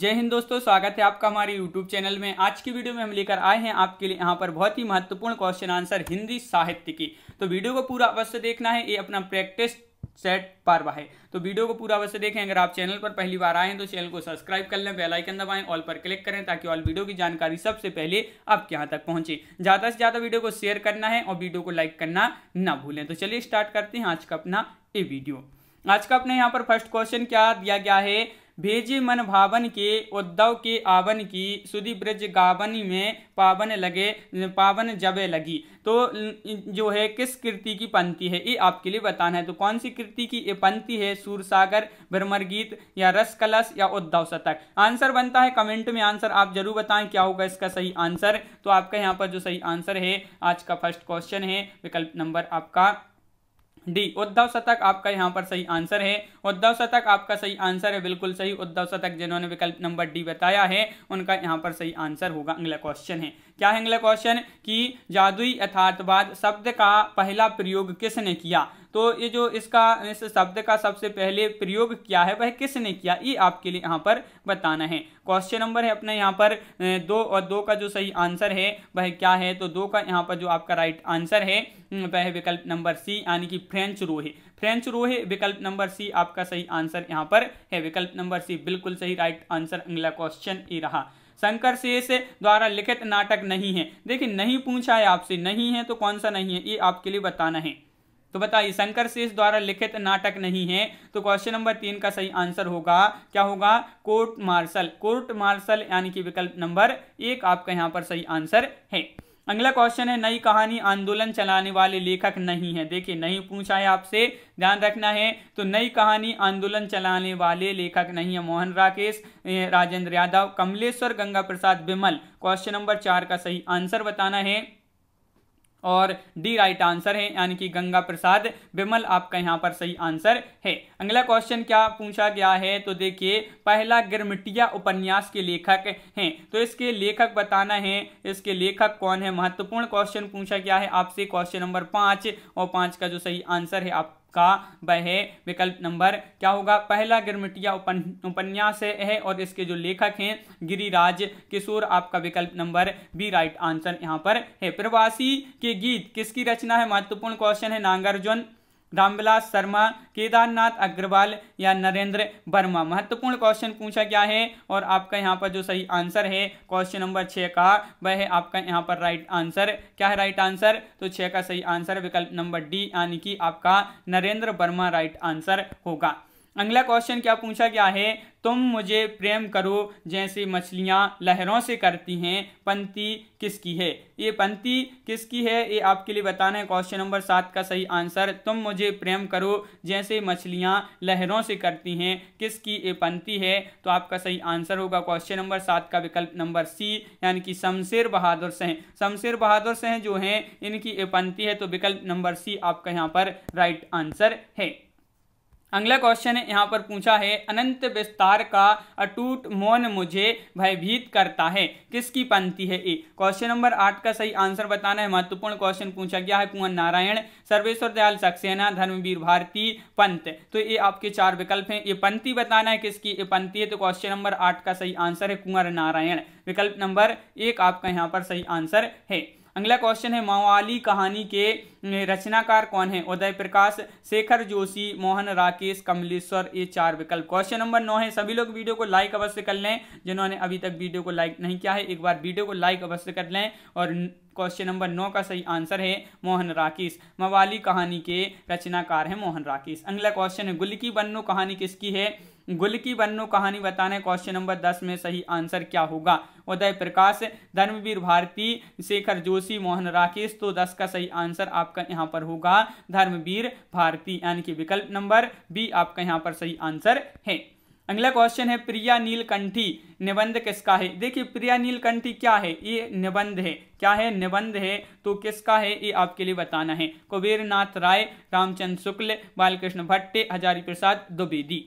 जय हिंद दोस्तों स्वागत है आपका हमारे YouTube चैनल में आज की वीडियो में हम लेकर आए हैं आपके लिए यहाँ पर बहुत ही महत्वपूर्ण क्वेश्चन आंसर हिंदी साहित्य की तो वीडियो को पूरा अवश्य देखना है ये अपना प्रैक्टिस सेट पर्व है तो वीडियो को पूरा अवश्य देखें अगर आप चैनल पर पहली बार आए हैं तो चैनल को सब्सक्राइब कर लें बेलाइकन दबाएं ऑल पर क्लिक करें ताकि ऑल वीडियो की जानकारी सबसे पहले आपके यहाँ तक पहुंचे ज़्यादा से ज़्यादा वीडियो को शेयर करना है और वीडियो को लाइक करना ना भूलें तो चलिए स्टार्ट करते हैं आज का अपना ये वीडियो आज का अपने यहाँ पर फर्स्ट क्वेश्चन क्या दिया गया है भेजे मन भावन के उद्धव के आवन की सुधी ब्रज गावन में पावन लगे पावन जबे लगी तो जो है किस कृति की पंक्ति है ये आपके लिए बताना है तो कौन सी कृति की ये पंक्ति है सूरसागर भ्रमर गीत या रस कलश या उद्धव शतक आंसर बनता है कमेंट में आंसर आप जरूर बताएं क्या होगा इसका सही आंसर तो आपका यहाँ पर जो सही आंसर है आज का फर्स्ट क्वेश्चन है विकल्प नंबर आपका डी उद्धव शतक आपका यहाँ पर सही आंसर है उद्धव शतक आपका सही आंसर है बिल्कुल सही उद्धव शतक जिन्होंने विकल्प नंबर डी बताया है उनका यहाँ पर सही आंसर होगा अगला क्वेश्चन है क्या है अगला क्वेश्चन कि जादुई यथार्थवाद शब्द का पहला प्रयोग किसने किया तो ये जो इसका इस शब्द का सबसे पहले प्रयोग किया है वह किसने किया ये आपके लिए यहाँ पर बताना है क्वेश्चन नंबर है अपने यहाँ पर दो और दो का जो सही आंसर है वह क्या है तो दो का यहाँ पर जो आपका राइट आंसर है वह विकल्प नंबर सी यानी कि फ्रेंच रोहे फ्रेंच रोहे विकल्प नंबर सी आपका सही आंसर यहाँ पर है विकल्प नंबर सी बिल्कुल सही राइट आंसर अगला क्वेश्चन ये रहा शंकर शेष द्वारा लिखित नाटक नहीं है देखिए नहीं पूछा है आपसे नहीं है तो कौन सा नहीं है ये आपके लिए बताना है तो बताइए शंकर शेष द्वारा लिखित नाटक नहीं है तो क्वेश्चन नंबर तीन का सही आंसर होगा क्या होगा कोर्ट मार्शल कोर्ट मार्शल यानी कि विकल्प नंबर एक आपका यहां पर सही आंसर है अगला क्वेश्चन है नई कहानी आंदोलन चलाने वाले लेखक नहीं है देखिए नहीं पूछा है आपसे ध्यान रखना है तो नई कहानी आंदोलन चलाने वाले लेखक नहीं है मोहन राकेश राजेंद्र यादव कमलेश्वर गंगा प्रसाद बिमल क्वेश्चन नंबर चार का सही आंसर बताना है और डी राइट आंसर है यानी कि गंगा प्रसाद विमल आपका यहाँ पर सही आंसर है अगला क्वेश्चन क्या पूछा गया है तो देखिए पहला गिरमिटिया उपन्यास के लेखक हैं तो इसके लेखक बताना है इसके लेखक कौन है महत्वपूर्ण क्वेश्चन पूछा गया है आपसे क्वेश्चन नंबर पाँच और पाँच का जो सही आंसर है आप का वह विकल्प नंबर क्या होगा पहला गिरमिटिया उपन, उपन्यास है और इसके जो लेखक हैं गिरिराज किशोर आपका विकल्प नंबर बी राइट आंसर यहाँ पर है प्रवासी के गीत किसकी रचना है महत्वपूर्ण क्वेश्चन है नागार्जुन रामविलास शर्मा केदारनाथ अग्रवाल या नरेंद्र वर्मा महत्वपूर्ण क्वेश्चन पूछा गया है और आपका यहाँ पर जो सही आंसर है क्वेश्चन नंबर छः का वह है आपका यहाँ पर राइट आंसर क्या है राइट आंसर तो छः का सही आंसर विकल्प नंबर डी यानी कि आपका नरेंद्र वर्मा राइट आंसर होगा अगला क्वेश्चन क्या पूछा गया है तुम मुझे प्रेम करो जैसे मछलियाँ लहरों से करती हैं पंक्ति किसकी है ये पंक्ति किसकी है ये आपके लिए बताना है क्वेश्चन नंबर सात का सही आंसर तुम मुझे प्रेम करो जैसे मछलियाँ लहरों से करती हैं किसकी ये पंक्ति है तो आपका सही आंसर होगा क्वेश्चन नंबर सात का विकल्प नंबर सी यानी कि शमशेर बहादुर सिंह शमशेर बहादुर सिंह जो हैं इनकी ये पंक्ति है तो विकल्प नंबर सी आपका यहाँ पर राइट आंसर है अगला क्वेश्चन यहाँ पर पूछा है अनंत विस्तार का अटूट मौन मुझे भयभीत करता है किसकी पंक्ति है ए क्वेश्चन नंबर आठ का सही आंसर बताना है महत्वपूर्ण क्वेश्चन पूछा गया है कुंवर नारायण सर्वेश्वर दयाल सक्सेना धर्मवीर भारती पंत तो ये आपके चार विकल्प हैं ये पंक्ति बताना है किसकी ये पंक्ति है तो क्वेश्चन नंबर आठ का सही आंसर है कुंवर नारायण विकल्प नंबर एक आपका यहाँ पर सही आंसर है अगला क्वेश्चन है मावाली कहानी के रचनाकार कौन है उदय प्रकाश शेखर जोशी मोहन राकेश कमलेश्वर ये चार विकल्प क्वेश्चन नंबर नौ है सभी लोग वीडियो को लाइक अवश्य कर लें जिन्होंने अभी तक वीडियो को लाइक नहीं किया है एक बार वीडियो को लाइक अवश्य कर लें और क्वेश्चन नंबर नौ का सही आंसर है मोहन राकेश मवाली कहानी के रचनाकार हैं मोहन राकेश अगला क्वेश्चन है गुल की बन्नो कहानी किसकी है गुल की बन्नो कहानी बताने क्वेश्चन नंबर दस में सही आंसर क्या होगा उदय प्रकाश धर्मवीर भारती शेखर जोशी मोहन राकेश तो दस का सही आंसर आपका यहाँ पर होगा धर्मवीर भारती यानी कि विकल्प नंबर बी आपका यहाँ पर सही आंसर है अगला क्वेश्चन है प्रिया नीलकंठी निबंध किसका है देखिए प्रिया नीलकंठी क्या है ये निबंध है क्या है निबंध है तो किसका है ये आपके लिए बताना है कुबेरनाथ राय रामचंद्र शुक्ल बालकृष्ण भट्टे हजारी प्रसाद द्विवेदी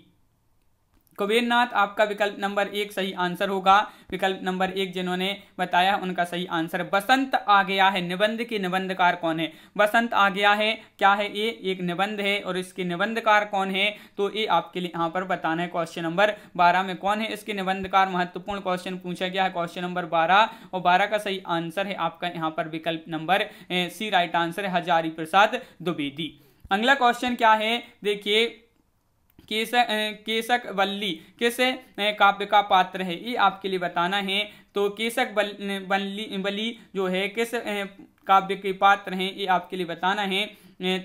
कुबेरनाथ आपका विकल्प नंबर एक सही आंसर होगा विकल्प नंबर एक जिन्होंने बताया उनका सही आंसर बसंत आ गया है निबंध के निबंधकार कौन है बसंत आ गया है क्या है ये एक निबंध है और इसके निबंधकार कौन है तो ये आपके लिए यहाँ पर बताना है क्वेश्चन नंबर बारह में कौन है इसके निबंधकार महत्वपूर्ण क्वेश्चन पूछा गया है क्वेश्चन नंबर बारह और बारह का सही आंसर है आपका यहाँ पर विकल्प नंबर सी राइट आंसर है हजारी प्रसाद द्विवेदी अगला क्वेश्चन क्या है देखिए केसक केशक बल्ली किस काव्य का पात्र है ये आपके लिए बताना है तो केशक बल बल्ली बली जो है किस काव्य के पात्र हैं ये आपके लिए बताना है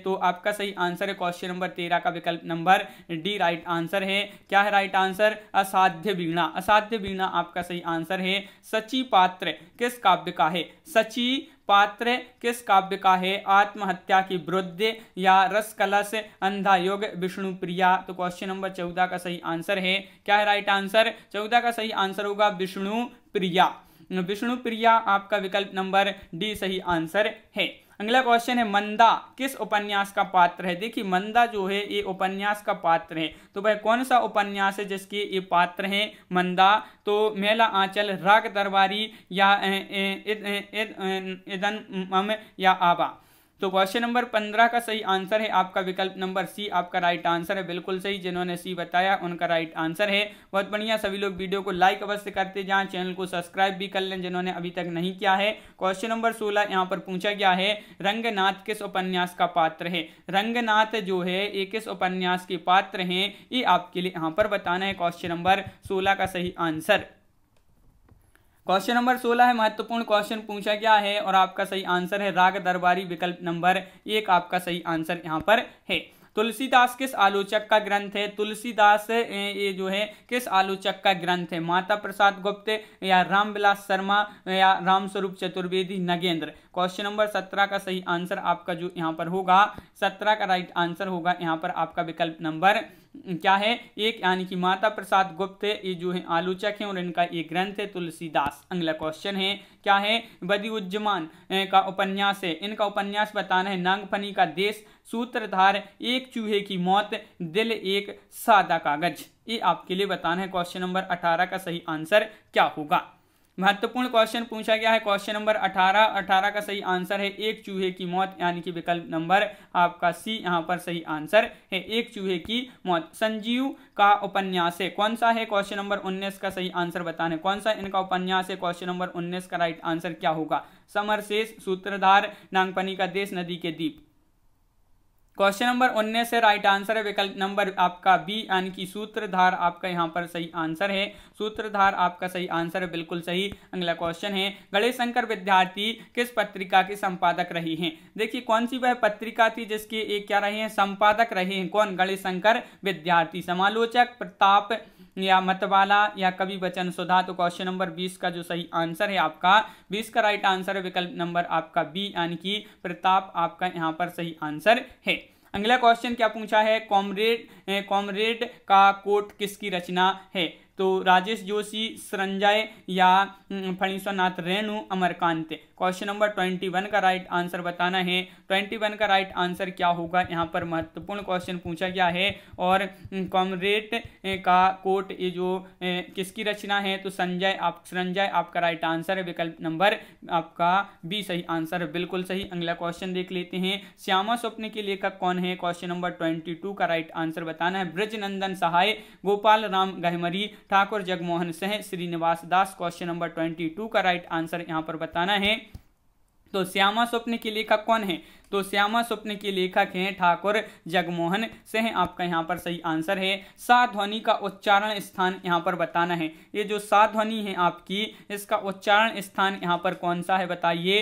तो आपका सही आंसर है क्वेश्चन नंबर तेरह का विकल्प नंबर डी राइट आंसर है क्या है राइट आंसर असाध्य वीणा असाध्य वीणा आपका सही आंसर है सची पात्र किस काव्य का है सची पात्र किस काव्य का है आत्महत्या की वृद्ध या रस कलश अंधा योग विष्णु प्रिया तो क्वेश्चन नंबर चौदह का सही आंसर है क्या है राइट आंसर चौदह का सही आंसर होगा विष्णु प्रिया विष्णु प्रिया आपका विकल्प नंबर डी सही आंसर है अगला क्वेश्चन है मंदा किस उपन्यास का पात्र है देखिए मंदा जो है ये उपन्यास का पात्र है तो भाई कौन सा उपन्यास है जिसके ये पात्र हैं मंदा तो मेला आंचल राग दरबारी या इदन मम या आबा तो क्वेश्चन नंबर पंद्रह का सही आंसर है आपका विकल्प नंबर सी आपका राइट आंसर है बिल्कुल सही जिन्होंने सी बताया उनका राइट आंसर है बहुत बढ़िया सभी लोग वीडियो को लाइक अवश्य करते जाएं चैनल को सब्सक्राइब भी कर लें जिन्होंने अभी तक नहीं किया है क्वेश्चन नंबर सोलह यहाँ पर पूछा गया है रंगनाथ किस उपन्यास का पात्र है रंगनाथ जो है ये किस उपन्यास के पात्र हैं ये आपके लिए यहाँ पर बताना है क्वेश्चन नंबर सोलह का सही आंसर क्वेश्चन नंबर सोलह है महत्वपूर्ण क्वेश्चन पूछा गया है और आपका सही आंसर है राग दरबारी विकल्प नंबर एक आपका सही आंसर यहाँ पर है तुलसीदास किस आलोचक का ग्रंथ है तुलसीदास ये जो है किस आलोचक का ग्रंथ है माता प्रसाद गुप्त या रामविलास शर्मा या रामस्वरूप चतुर्वेदी नगेंद्र क्वेश्चन नंबर सत्रह का सही आंसर आपका जो यहाँ पर होगा सत्रह का राइट आंसर होगा यहाँ पर आपका विकल्प नंबर क्या है एक यानी कि माता प्रसाद गुप्त ये जो है आलोचक हैं और इनका एक ग्रंथ है तुलसीदास अगला क्वेश्चन है क्या है बदी उज्जमान का उपन्यास है इनका उपन्यास बताना है नागफनी का देश सूत्रधार एक चूहे की मौत दिल एक सादा कागज ये आपके लिए बताना है क्वेश्चन नंबर अठारह का सही आंसर क्या होगा महत्वपूर्ण क्वेश्चन पूछा गया है क्वेश्चन नंबर 18 18 का सही आंसर है एक चूहे की मौत यानी कि विकल्प नंबर आपका सी यहाँ पर सही आंसर है एक चूहे की मौत संजीव का उपन्यास है कौन सा है क्वेश्चन नंबर 19 का सही आंसर बताना है कौन सा इनका उपन्यास है क्वेश्चन नंबर 19 का राइट आंसर क्या होगा समरशेष सूत्रधार नांगपनी का देश नदी के द्वीप क्वेश्चन नंबर उन्नीस से राइट आंसर है विकल्प नंबर आपका बी यानी कि सूत्रधार आपका यहाँ पर सही आंसर है सूत्रधार आपका सही आंसर है बिल्कुल सही अगला क्वेश्चन है गणेश शंकर विद्यार्थी किस पत्रिका के संपादक रहे हैं देखिए कौन सी वह पत्रिका थी जिसके एक क्या रहे हैं संपादक रहे हैं कौन गणेश शंकर विद्यार्थी समालोचक प्रताप या मतवाला या कवि वचन सुधा तो क्वेश्चन नंबर बीस का जो सही आंसर है आपका बीस का राइट आंसर है विकल्प नंबर आपका बी यानी कि प्रताप आपका यहाँ पर सही आंसर है अगला क्वेश्चन क्या पूछा है कॉमरेड कॉमरेड का कोट किसकी रचना है तो राजेश जोशी संजय या Phanishwarnath Renu Amarkant question number twenty one का राइट आंसर बताना है ट्वेंटी वन का राइट आंसर क्या होगा यहाँ पर महत्वपूर्ण क्वेश्चन पूछा गया है और कॉमरेट हम्म, का कोट ये जो किसकी रचना है तो संजय आप संजय आपका राइट आंसर है विकल्प नंबर आपका बी सही आंसर बिल्कुल सही अगला क्वेश्चन देख लेते हैं श्यामा स्वप्न के लेखक कौन है क्वेश्चन नंबर ट्वेंटी टू का राइट आंसर बताना है ब्रजनंदन सहाय गोपाल राम गहमरी ठाकुर जगमोहन सह Shrinivas Das question number twenty two का राइट आंसर यहाँ पर बताना है तो श्यामा स्वप्न के लेखक कौन है तो श्यामा स्वप्न के लेखक हैं ठाकुर जगमोहन से हैं आपका यहाँ पर सही आंसर है सा ध्वनि का उच्चारण स्थान यहाँ पर बताना है ये जो सा ध्वनि है आपकी इसका उच्चारण स्थान यहाँ पर कौन सा है बताइए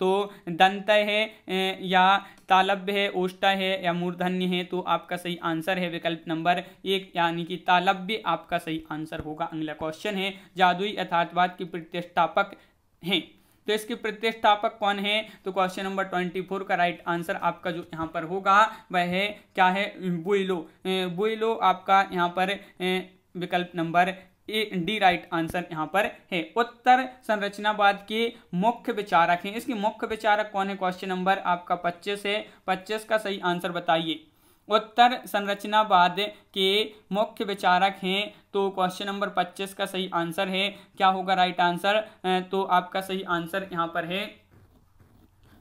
तो दंत है या तालब्य है ओष्टा है या मूर्धन्य है तो आपका सही आंसर है विकल्प नंबर एक यानी कि तालब्य आपका सही आंसर होगा अगला क्वेश्चन है जादुई यथार्थवाद की प्रतिष्ठापक हैं तो इसके प्रतिष्ठापक कौन है तो क्वेश्चन नंबर ट्वेंटी फोर का राइट आंसर आपका जो यहाँ पर होगा वह है क्या है बुइलो बुइलो आपका यहाँ पर विकल्प number A D right answer यहाँ पर है उत्तर संरचनावाद के मुख्य विचारक हैं इसके मुख्य विचारक कौन है क्वेश्चन नंबर आपका 25 है 25 का सही आंसर बताइए उत्तर संरचनावाद के मुख्य विचारक हैं तो क्वेश्चन नंबर 25 का सही आंसर है क्या होगा राइट आंसर तो आपका सही आंसर यहाँ पर है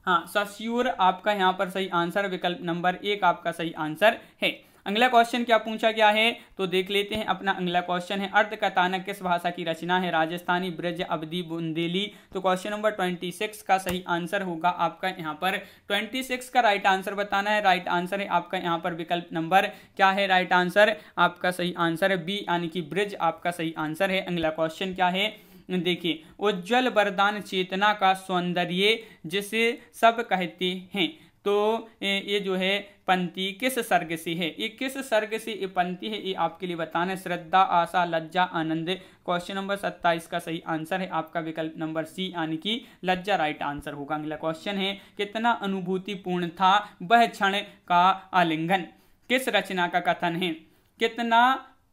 हाँ सस्यूर आपका यहाँ पर सही आंसर विकल्प नंबर एक आपका सही आंसर है अगला क्वेश्चन क्या पूछा गया है तो देख लेते हैं अपना अगला क्वेश्चन है अर्ध कथानक किस भाषा की रचना है राजस्थानी ब्रज अवधि बुंदेली तो क्वेश्चन नंबर ट्वेंटी सिक्स का सही आंसर होगा आपका यहाँ पर ट्वेंटी सिक्स का राइट आंसर बताना है राइट आंसर है आपका यहाँ पर विकल्प नंबर क्या है राइट आंसर आपका सही आंसर है बी यानी कि ब्रिज आपका सही आंसर है अगला क्वेश्चन क्या है देखिए उज्जवल वरदान चेतना का सौंदर्य जिसे सब कहते हैं तो ये जो है पंक्ति किस सर्ग से है ये किस सर्ग से ये पंक्ति है ये आपके लिए बताना है श्रद्धा आशा लज्जा आनंद क्वेश्चन नंबर सत्ताईस का सही आंसर है आपका विकल्प नंबर सी यानी कि लज्जा राइट आंसर होगा अगला क्वेश्चन है कितना अनुभूतिपूर्ण था वह क्षण का आलिंगन किस रचना का कथन है कितना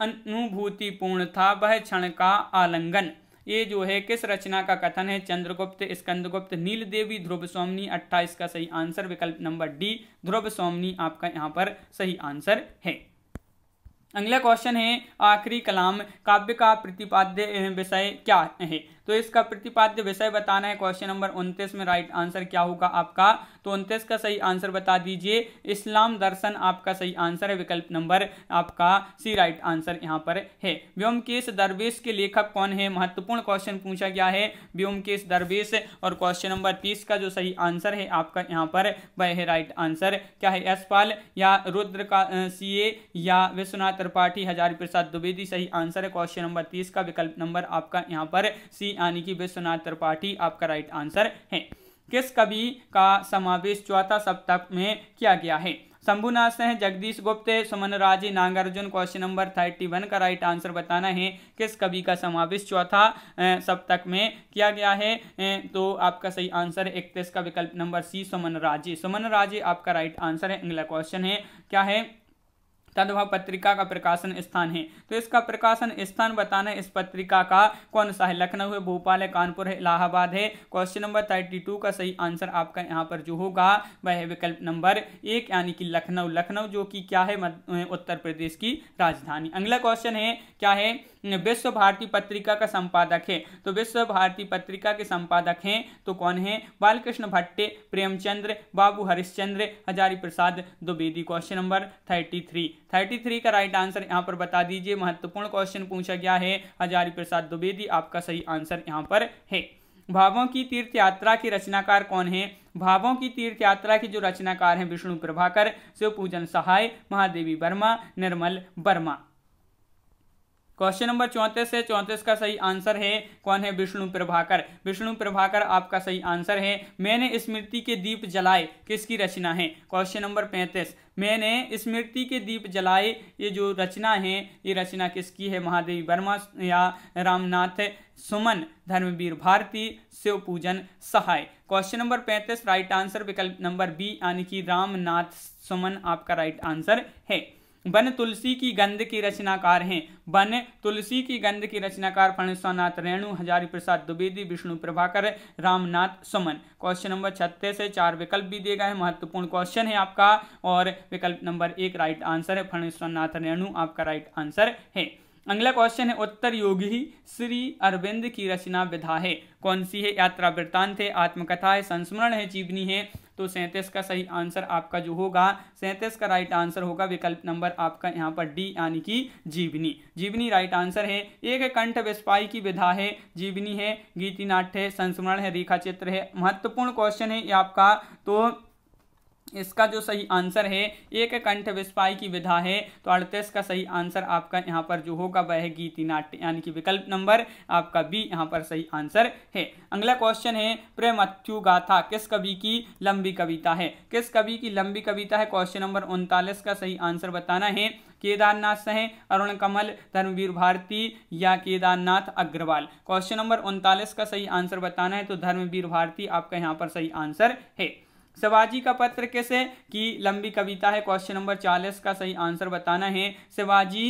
अनुभूतिपूर्ण था वह क्षण का आलिंगन ये जो है किस रचना का कथन है चंद्रगुप्त स्कंदगुप्त नील देवी ध्रुव सोमनी अट्ठाईस का सही आंसर विकल्प नंबर डी ध्रुव सोमनी आपका यहाँ पर सही आंसर है अगला क्वेश्चन है आखिरी कलाम काव्य का प्रतिपाद्य विषय क्या है तो इसका प्रतिपाद्य विषय बताना है क्वेश्चन नंबर उनतीस में राइट आंसर क्या होगा आपका तो उनतीस का सही आंसर बता दीजिए इस्लाम दर्शन आपका सही आंसर है विकल्प नंबर आपका सी राइट आंसर यहाँ पर है व्योमकेश दरवेश के लेखक कौन है महत्वपूर्ण क्वेश्चन पूछा गया है व्योमकेश दरवेश और क्वेश्चन नंबर तीस का जो सही आंसर है आपका यहाँ पर वह है राइट आंसर क्या है यशपाल या रुद्र का ए या विश्वनाथ त्रिपाठी हजारी प्रसाद द्विवेदी सही आंसर है क्वेश्चन नंबर तीस का विकल्प नंबर आपका यहाँ पर सी यानी कि विश्वनाथ त्रिपाठी आपका राइट आंसर है किस कवि का समावेश चौथा सप्तक में किया गया है Shambhunath Singh Jagdish Gupt Suman Raje Nagarjun question number thirty one का राइट आंसर बताना है किस कवि का समावेश चौथा सप्तक में किया गया है तो आपका सही आंसर इकतीस का विकल्प नंबर सी सुमन राजे सुमन राजे आपका राइट आंसर है अगला क्वेश्चन है क्या है तदभाव पत्रिका का प्रकाशन स्थान है तो इसका प्रकाशन स्थान बताना इस पत्रिका का कौन सा है लखनऊ है भोपाल है कानपुर है इलाहाबाद है क्वेश्चन नंबर थर्टी टू का सही आंसर आपका यहाँ पर जो होगा वह विकल्प नंबर एक यानी कि लखनऊ लखनऊ जो कि क्या है उत्तर प्रदेश की राजधानी अगला क्वेश्चन है क्या है विश्व भारती पत्रिका का संपादक है तो विश्व भारती पत्रिका के संपादक हैं तो कौन है Balkrishna Bhatt Premchandra Babu Harishchandra Hazari Prasad Dwivedi question number thirty three thirty three का राइट आंसर यहाँ पर बता दीजिए महत्वपूर्ण क्वेश्चन पूछा गया है हजारी प्रसाद द्विवेदी आपका सही आंसर यहाँ पर है भावों की तीर्थ यात्रा के रचनाकार कौन है भावों की तीर्थ यात्रा के जो रचनाकार हैं विष्णु प्रभाकर शिव पूजन सहाय महादेवी वर्मा निर्मल वर्मा क्वेश्चन नंबर चौंतीस है चौंतीस का सही आंसर है कौन है विष्णु प्रभाकर विष्णु प्रभाकर आपका सही आंसर है मैंने स्मृति के दीप जलाए किसकी रचना है क्वेश्चन नंबर पैंतीस मैंने स्मृति के दीप जलाए ये जो रचना है ये रचना किसकी है महादेवी वर्मा या रामनाथ सुमन धर्मवीर भारती शिव पूजन सहाय क्वेश्चन नंबर पैंतीस राइट आंसर विकल्प नंबर बी यानी कि रामनाथ सुमन आपका राइट आंसर है बन तुलसी की गंध की रचनाकार हैं वन तुलसी की गंध की रचनाकार फणसानाथ रेणु हजारी प्रसाद द्विवेदी विष्णु प्रभाकर रामनाथ सुमन क्वेश्चन नंबर छत्तीस है चार विकल्प भी दिए गए हैं महत्वपूर्ण क्वेश्चन है आपका और विकल्प नंबर एक राइट आंसर है फणेश्वरनाथ रेणु आपका राइट आंसर है अगला क्वेश्चन है उत्तर योगी श्री अरविंद की रचना विधा है कौन सी है यात्रा वृत्तांत है आत्मकथा है संस्मरण है जीवनी है तो सैंतीस का सही आंसर आपका जो होगा सैंतीस का राइट आंसर होगा विकल्प नंबर आपका यहाँ पर डी यानी कि जीवनी जीवनी राइट आंसर है एक है कंठ विस्पाई की विधा है जीवनी है गीति नाट्य है संस्मरण है रेखा चित्र है महत्वपूर्ण क्वेश्चन है ये आपका तो इसका जो सही आंसर है एक कंठ विस्पाई की विधा है तो अड़तीस का सही आंसर आपका यहाँ पर जो होगा वह गीति नाट्य यानी कि विकल्प नंबर आपका बी यहाँ पर सही आंसर है अगला क्वेश्चन है प्रेमथ्यु गाथा किस कवि की लंबी कविता है किस कवि की लंबी कविता है क्वेश्चन नंबर उनतालीस का सही आंसर बताना है केदारनाथ सहे अरुण कमल धर्मवीर भारती या केदारनाथ अग्रवाल क्वेश्चन नंबर उनतालीस का सही आंसर बताना है तो धर्मवीर भारती आपका यहाँ पर सही आंसर है शिवाजी का पत्र कैसे कि लंबी कविता है क्वेश्चन नंबर चालीस का सही आंसर बताना है शिवाजी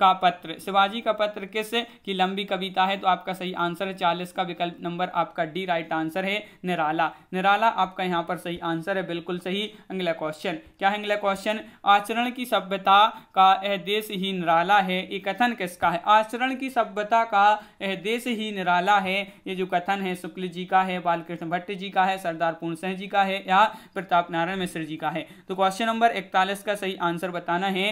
का पत्र शिवाजी का पत्र कैसे कि लंबी कविता है तो आपका सही आंसर है चालीस का विकल्प नंबर आपका डी राइट आंसर है निराला निराला आपका यहाँ पर सही आंसर है बिल्कुल सही अगला क्वेश्चन क्या है अगला क्वेश्चन आचरण की सभ्यता का यह देश ही निराला है ये कथन किसका है आचरण की सभ्यता का यह देश ही निराला है ये जो कथन है शुक्ल जी का है बालकृष्ण भट्ट जी का है सरदार पूर्ण सिंह जी का है या प्रताप नारायण मिश्र जी का है तो क्वेश्चन नंबर इकतालीस का सही आंसर बताना है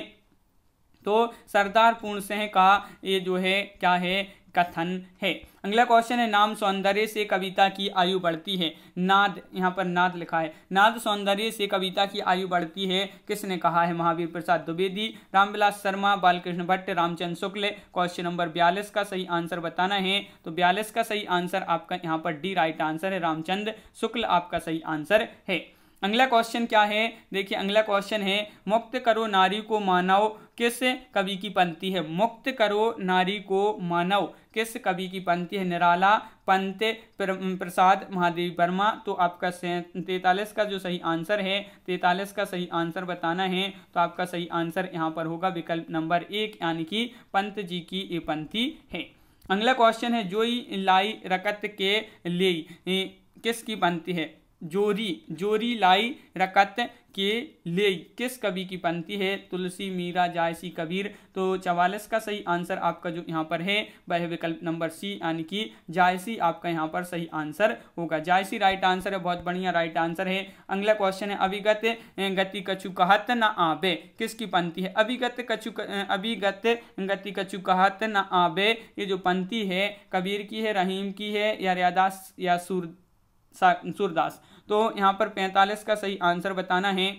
तो सरदार पूर्ण सिंह का ये जो है क्या है कथन है अगला क्वेश्चन है नाम सौंदर्य से कविता की आयु बढ़ती है नाद यहाँ पर नाद लिखा है नाद सौंदर्य से कविता की आयु बढ़ती है किसने कहा है महावीर प्रसाद द्विवेदी रामविलास शर्मा बालकृष्ण भट्ट रामचंद्र शुक्ल क्वेश्चन नंबर बयालीस का सही आंसर बताना है तो बयालीस का सही आंसर आपका यहाँ पर डी राइट आंसर है रामचंद्र शुक्ल आपका सही आंसर है अगला क्वेश्चन क्या है देखिए अगला क्वेश्चन है मुक्त करो नारी को मानव किस कवि की पंक्ति है मुक्त करो नारी को मानव किस कवि की पंक्ति है निराला पंत प्रसाद महादेव वर्मा तो आपका तैतालीस का जो सही आंसर है तैतालीस का सही आंसर बताना है तो आपका सही आंसर यहाँ पर होगा विकल्प नंबर एक यानी कि पंत जी की ये पंक्ति है अगला क्वेश्चन है जोई लाई रकत के लिए किसकी बनती है जोरी जोरी लाई रकत के ले किस कवि की पंक्ति है तुलसी मीरा जायसी कबीर तो चवालीस का सही आंसर आपका जो यहाँ पर है वह विकल्प नंबर सी यानी कि जायसी आपका यहाँ पर सही आंसर होगा जायसी राइट आंसर है बहुत बढ़िया राइट आंसर है अगला क्वेश्चन है अभिगत गति कछु कहत न आबे किसकी पंक्ति है अभिगत कछु अभिगत गति कछु कहत न आबे ये जो पंक्ति है कबीर की है रहीम की है या रियादास या सूर सूरदास तो यहाँ पर पैंतालीस का सही आंसर बताना है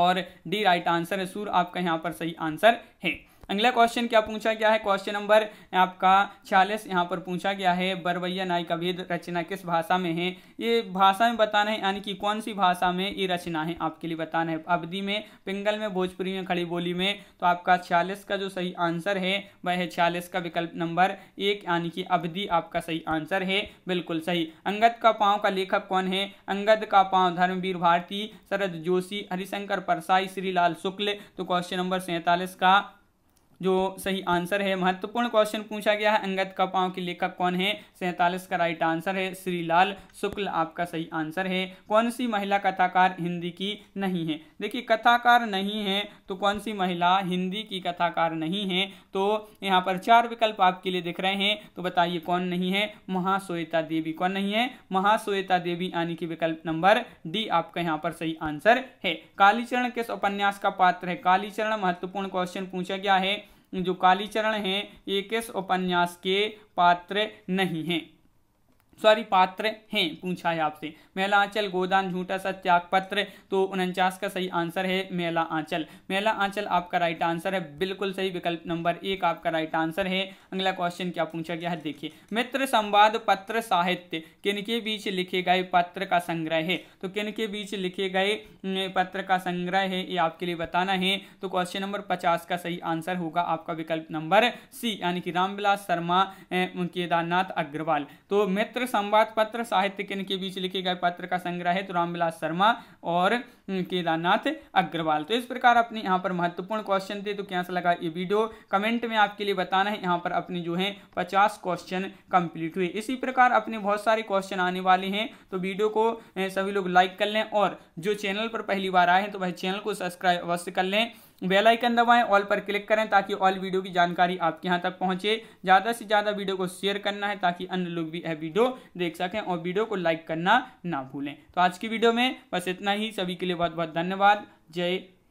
और डी राइट आंसर है सूर आपका यहाँ पर सही आंसर है अगला क्वेश्चन क्या पूछा गया है क्वेश्चन नंबर आपका छियालीस यहाँ पर पूछा गया है बरवैया नाई का भेद रचना किस भाषा में है ये भाषा में बताना है यानी कि कौन सी भाषा में ये रचना है आपके लिए बताना है अवधि में पिंगल में भोजपुरी में खड़ी बोली में तो आपका छियालीस का जो सही आंसर है वह है छियालीस का विकल्प नंबर एक यानी कि अवधि आपका सही आंसर है बिल्कुल सही अंगद का पाँव का लेखक कौन है अंगद का पाँव धर्मवीर भारती शरद जोशी हरिशंकर परसाई श्रीलाल शुक्ल तो क्वेश्चन नंबर सैंतालीस का जो सही आंसर है महत्वपूर्ण क्वेश्चन पूछा गया है अंगत का पांव के लेखक कौन है सैंतालीस का राइट आंसर है श्रीलाल शुक्ल आपका सही आंसर है कौन सी महिला कथाकार हिंदी की नहीं है देखिए कथाकार नहीं है तो कौन सी महिला हिंदी की कथाकार नहीं है तो यहाँ पर चार विकल्प आपके लिए दिख रहे हैं तो बताइए कौन नहीं है महाश्वेता देवी कौन नहीं है महाश्वेता देवी यानी कि विकल्प नंबर डी आपका यहाँ पर सही आंसर है कालीचरण किस उपन्यास का पात्र है कालीचरण महत्वपूर्ण क्वेश्चन पूछा गया है जो कालीचरण हैं ये किस उपन्यास के पात्र नहीं हैं सॉरी पात्र हैं पूछा है आपसे मेला आंचल गोदान झूठा सा त्याग पत्र तो उनचास का सही आंसर है मेला आंचल मेला आंचल आपका राइट आंसर है बिल्कुल सही विकल्प नंबर एक आपका राइट आंसर है अगला क्वेश्चन क्या पूछा गया है देखिए मित्र संवाद पत्र साहित्य किनके बीच लिखे गए पत्र का संग्रह है तो किनके बीच लिखे गए पत्र का संग्रह है ये आपके लिए बताना है तो क्वेश्चन नंबर पचास का सही आंसर होगा आपका विकल्प नंबर सी यानी कि रामविलास शर्मा केदारनाथ अग्रवाल तो मित्र संवाद पत्र साहित्य के इनके बीच लिखे गए पत्र का संग्रह है तो रामविलास शर्मा और केदारनाथ अग्रवाल तो इस प्रकार अपने यहाँ पर महत्वपूर्ण क्वेश्चन थे तो कैसा लगा ये वीडियो कमेंट में आपके लिए बताना है यहाँ पर अपने जो है पचास क्वेश्चन कंप्लीट हुए इसी प्रकार अपने बहुत सारे क्वेश्चन आने वाले हैं तो वीडियो को सभी लोग लाइक कर लें और जो चैनल पर पहली बार आए हैं तो वह चैनल को सब्सक्राइब अवश्य कर लें बेल आइकन दबाएं ऑल पर क्लिक करें ताकि ऑल वीडियो की जानकारी आपके यहाँ तक पहुंचे ज़्यादा से ज़्यादा वीडियो को शेयर करना है ताकि अन्य लोग भी यह वीडियो देख सकें और वीडियो को लाइक करना ना भूलें तो आज की वीडियो में बस इतना ही सभी के लिए बहुत बहुत धन्यवाद जय